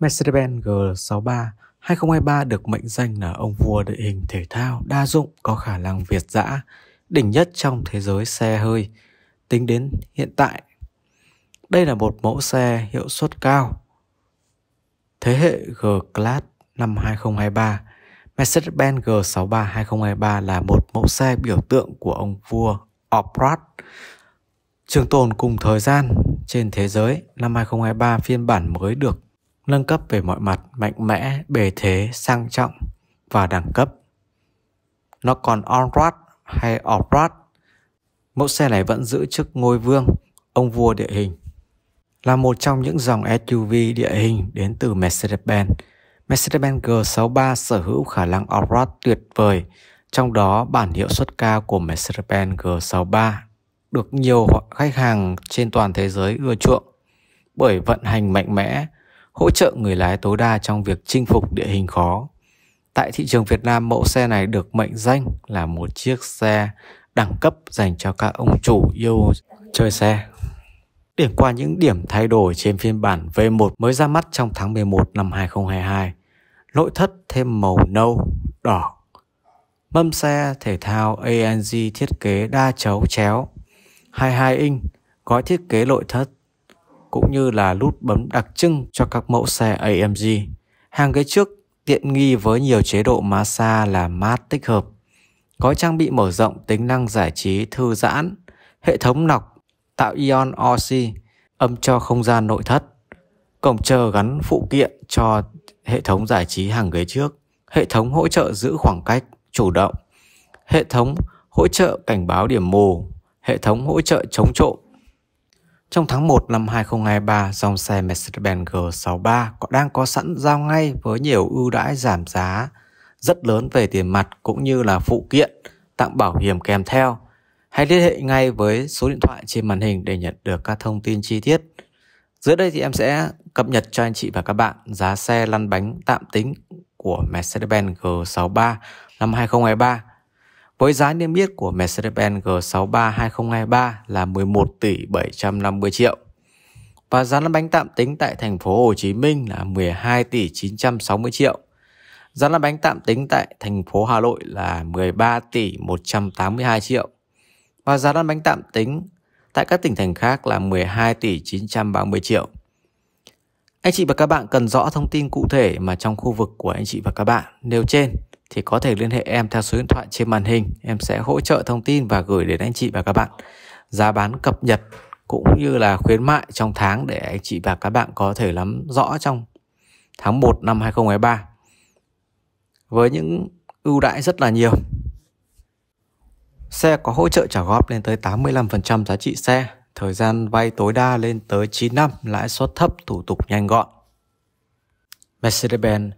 Mercedes-Benz G63 2023 được mệnh danh là ông vua địa hình thể thao đa dụng có khả năng việt dã, đỉnh nhất trong thế giới xe hơi tính đến hiện tại. Đây là một mẫu xe hiệu suất cao. Thế hệ G-Class năm 2023, Mercedes-Benz G63 2023 là một mẫu xe biểu tượng của ông vua Oprah trường tồn cùng thời gian trên thế giới năm 2023 phiên bản mới được nâng cấp về mọi mặt mạnh mẽ, bề thế, sang trọng và đẳng cấp. Nó còn on-road hay off-road. Mẫu xe này vẫn giữ chức ngôi vương, ông vua địa hình. Là một trong những dòng SUV địa hình đến từ Mercedes-Benz, Mercedes-Benz G63 sở hữu khả năng off-road tuyệt vời, trong đó bản hiệu suất cao của Mercedes-Benz G63 được nhiều khách hàng trên toàn thế giới ưa chuộng bởi vận hành mạnh mẽ, hỗ trợ người lái tối đa trong việc chinh phục địa hình khó. Tại thị trường Việt Nam, mẫu xe này được mệnh danh là một chiếc xe đẳng cấp dành cho các ông chủ yêu chơi xe. Điểm qua những điểm thay đổi trên phiên bản V1 mới ra mắt trong tháng 11 năm 2022, nội thất thêm màu nâu, đỏ. Mâm xe thể thao ANG thiết kế đa chấu chéo, 22 inch, gói thiết kế nội thất cũng như là nút bấm đặc trưng cho các mẫu xe AMG. Hàng ghế trước tiện nghi với nhiều chế độ massage là mát tích hợp. Có trang bị mở rộng tính năng giải trí thư giãn, hệ thống lọc tạo ion oxy âm cho không gian nội thất. Cổng chờ gắn phụ kiện cho hệ thống giải trí hàng ghế trước, hệ thống hỗ trợ giữ khoảng cách chủ động, hệ thống hỗ trợ cảnh báo điểm mù, hệ thống hỗ trợ chống trộm trong tháng 1 năm 2023, dòng xe Mercedes-Benz G63 đang có sẵn giao ngay với nhiều ưu đãi giảm giá rất lớn về tiền mặt cũng như là phụ kiện, tặng bảo hiểm kèm theo. Hãy liên hệ ngay với số điện thoại trên màn hình để nhận được các thông tin chi tiết. Dưới đây thì em sẽ cập nhật cho anh chị và các bạn giá xe lăn bánh tạm tính của Mercedes-Benz G63 năm 2023 với giá niêm yết của Mercedes-Benz G63 2023 là 11 tỷ 750 triệu và giá lăn bánh tạm tính tại thành phố Hồ Chí Minh là 12 tỷ 960 triệu. Giá lăn bánh tạm tính tại thành phố Hà Nội là 13 tỷ 182 triệu. Và giá lăn bánh tạm tính tại các tỉnh thành khác là 12 tỷ 930 triệu. Anh chị và các bạn cần rõ thông tin cụ thể mà trong khu vực của anh chị và các bạn nêu trên – thì có thể liên hệ em theo số điện thoại trên màn hình. Em sẽ hỗ trợ thông tin và gửi đến anh chị và các bạn giá bán cập nhật cũng như là khuyến mại trong tháng để anh chị và các bạn có thể nắm rõ trong tháng 1 năm 2023 với những ưu đãi rất là nhiều. Xe có hỗ trợ trả góp lên tới 85% giá trị xe, thời gian vay tối đa lên tới 9 năm, lãi suất thấp, thủ tục nhanh gọn. Mercedes-Benz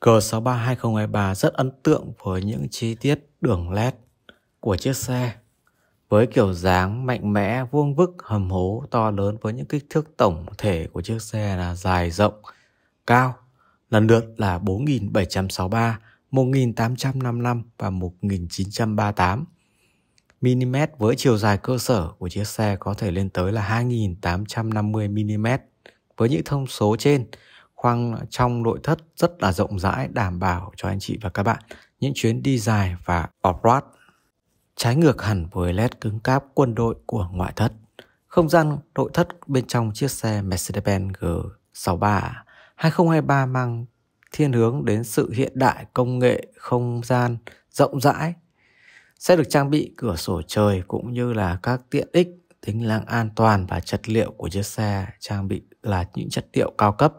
G63 2023 rất ấn tượng với những chi tiết đường led của chiếc xe với kiểu dáng mạnh mẽ vuông vức hầm hố to lớn với những kích thước tổng thể của chiếc xe là dài rộng cao lần lượt là 4763 1855 và 1938 mm với chiều dài cơ sở của chiếc xe có thể lên tới là 2850 mm với những thông số trên khoang trong nội thất rất là rộng rãi đảm bảo cho anh chị và các bạn những chuyến đi dài và off-road. Trái ngược hẳn với led cứng cáp quân đội của ngoại thất. Không gian nội thất bên trong chiếc xe Mercedes-Benz G63 2023 mang thiên hướng đến sự hiện đại công nghệ không gian rộng rãi. Sẽ được trang bị cửa sổ trời cũng như là các tiện ích tính năng an toàn và chất liệu của chiếc xe trang bị là những chất liệu cao cấp.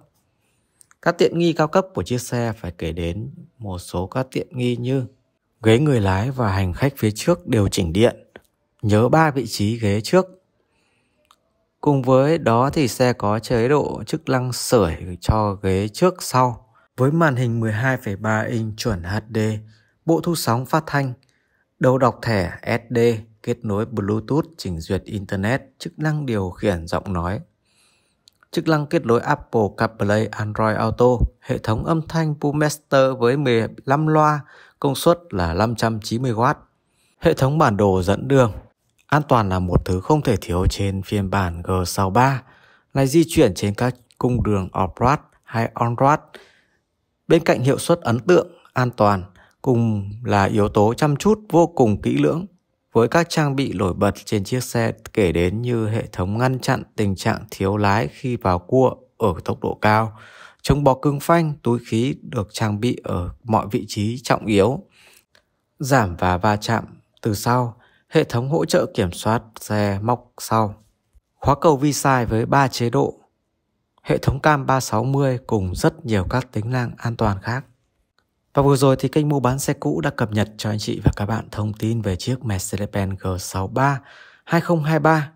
Các tiện nghi cao cấp của chiếc xe phải kể đến một số các tiện nghi như ghế người lái và hành khách phía trước đều chỉnh điện, nhớ ba vị trí ghế trước. Cùng với đó thì xe có chế độ chức năng sưởi cho ghế trước sau với màn hình 12,3 inch chuẩn HD, bộ thu sóng phát thanh, đầu đọc thẻ SD, kết nối Bluetooth chỉnh duyệt Internet, chức năng điều khiển giọng nói, chức năng kết nối Apple CarPlay Android Auto, hệ thống âm thanh Boommaster với 15 loa, công suất là 590W. Hệ thống bản đồ dẫn đường An toàn là một thứ không thể thiếu trên phiên bản G63 này di chuyển trên các cung đường off-road hay on-road. Bên cạnh hiệu suất ấn tượng, an toàn cùng là yếu tố chăm chút vô cùng kỹ lưỡng với các trang bị nổi bật trên chiếc xe kể đến như hệ thống ngăn chặn tình trạng thiếu lái khi vào cua ở tốc độ cao, chống bó cứng phanh, túi khí được trang bị ở mọi vị trí trọng yếu, giảm và va chạm từ sau, hệ thống hỗ trợ kiểm soát xe móc sau, khóa cầu vi sai với 3 chế độ, hệ thống cam 360 cùng rất nhiều các tính năng an toàn khác. Và vừa rồi thì kênh mua bán xe cũ đã cập nhật cho anh chị và các bạn thông tin về chiếc Mercedes-Benz G63 2023.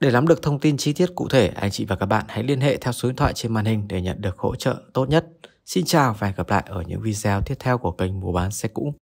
Để nắm được thông tin chi tiết cụ thể, anh chị và các bạn hãy liên hệ theo số điện thoại trên màn hình để nhận được hỗ trợ tốt nhất. Xin chào và hẹn gặp lại ở những video tiếp theo của kênh mua bán xe cũ.